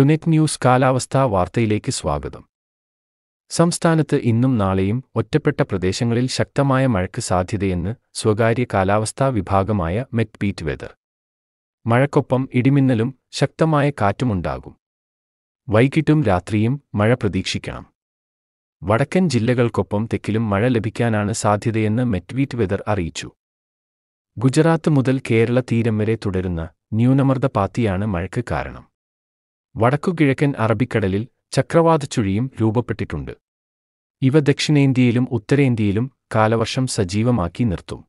ടുനെറ്റ് news കാലാവസ്ഥാ വാർത്തയിലേക്ക് സ്വാഗതം സംസ്ഥാനത്ത് ഇന്നും നാളെയും ഒറ്റപ്പെട്ട പ്രദേശങ്ങളിൽ ശക്തമായ മഴയ്ക്ക് സാധ്യതയെന്ന് സ്വകാര്യ കാലാവസ്ഥാ വിഭാഗമായ മെറ്റ്പീറ്റ് വെതർ മഴക്കൊപ്പം ഇടിമിന്നലും ശക്തമായ കാറ്റുമുണ്ടാകും വൈകിട്ടും രാത്രിയും മഴ പ്രതീക്ഷിക്കണം വടക്കൻ ജില്ലകൾക്കൊപ്പം തെക്കിലും മഴ ലഭിക്കാനാണ് സാധ്യതയെന്ന് മെറ്റ്വീറ്റ് വെതർ അറിയിച്ചു ഗുജറാത്ത് മുതൽ കേരള തീരം വരെ തുടരുന്ന ന്യൂനമർദ്ദ പാത്തിയാണ് മഴയ്ക്ക് കാരണം വടക്കുകിഴക്കൻ അറബിക്കടലിൽ ചക്രവാതച്ചുഴിയും രൂപപ്പെട്ടിട്ടുണ്ട് ഇവ ദക്ഷിണേന്ത്യയിലും ഉത്തരേന്ത്യയിലും കാലവർഷം സജീവമാക്കി നിർത്തും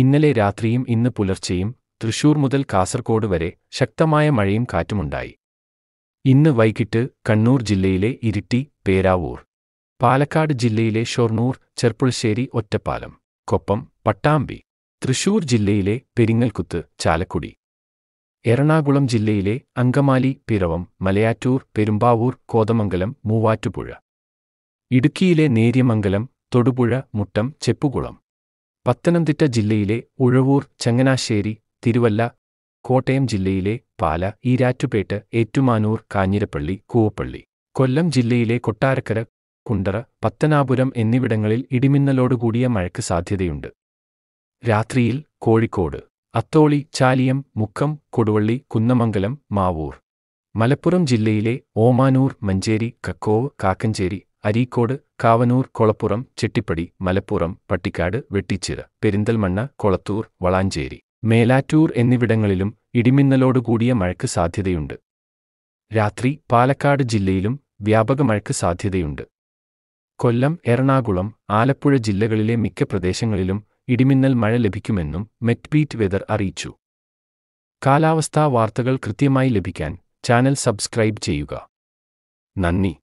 ഇന്നലെ രാത്രിയും ഇന്ന് പുലർച്ചെയും തൃശൂർ മുതൽ കാസർഗോഡ് വരെ ശക്തമായ മഴയും കാറ്റുമുണ്ടായി ഇന്ന് വൈകിട്ട് കണ്ണൂർ ജില്ലയിലെ ഇരിട്ടി പേരാവൂർ പാലക്കാട് ജില്ലയിലെ ഷൊർണൂർ ചെർപ്പുളശ്ശേരി ഒറ്റപ്പാലം കൊപ്പം പട്ടാമ്പി തൃശൂർ ജില്ലയിലെ പെരിങ്ങൽകുത്ത് ചാലക്കുടി എറണാകുളം ജില്ലയിലെ അങ്കമാലി പിറവം മലയാറ്റൂർ പെരുമ്പാവൂർ കോതമംഗലം മൂവാറ്റുപുഴ ഇടുക്കിയിലെ നേര്യമംഗലം തൊടുപുഴ മുട്ടം ചെപ്പുകുളം പത്തനംതിട്ട ജില്ലയിലെ ഉഴവൂർ ചങ്ങനാശ്ശേരി തിരുവല്ല കോട്ടയം ജില്ലയിലെ പാല ഈരാറ്റുപേട്ട് ഏറ്റുമാനൂർ കാഞ്ഞിരപ്പള്ളി കൂവപ്പള്ളി കൊല്ലം ജില്ലയിലെ കൊട്ടാരക്കര കുണ്ടറ പത്തനാപുരം എന്നിവിടങ്ങളിൽ ഇടിമിന്നലോടുകൂടിയ മഴയ്ക്ക് സാധ്യതയുണ്ട് രാത്രിയിൽ കോഴിക്കോട് അത്തോളി ചാലിയം മുക്കം കൊടുവള്ളി കുന്നമംഗലം മാവൂർ മലപ്പുറം ജില്ലയിലെ ഓമാനൂർ മഞ്ചേരി കക്കോവ് കാക്കഞ്ചേരി അരീക്കോട് കാവനൂർ കൊളപ്പുറം ചെട്ടിപ്പടി മലപ്പുറം പട്ടിക്കാട് വെട്ടിച്ചിറ പെരിന്തൽമണ്ണ കൊളത്തൂർ വളാഞ്ചേരി മേലാറ്റൂർ എന്നിവിടങ്ങളിലും ഇടിമിന്നലോടുകൂടിയ മഴയ്ക്ക് സാധ്യതയുണ്ട് രാത്രി പാലക്കാട് ജില്ലയിലും വ്യാപക മഴയ്ക്ക് സാധ്യതയുണ്ട് കൊല്ലം എറണാകുളം ആലപ്പുഴ ജില്ലകളിലെ മിക്ക പ്രദേശങ്ങളിലും ഇടിമിന്നൽ മഴ ലഭിക്കുമെന്നും മെറ്റ്ബീറ്റ് വെതർ അറിയിച്ചു കാലാവസ്ഥാ വാർത്തകൾ കൃത്യമായി ലഭിക്കാൻ ചാനൽ സബ്സ്ക്രൈബ് ചെയ്യുക നന്ദി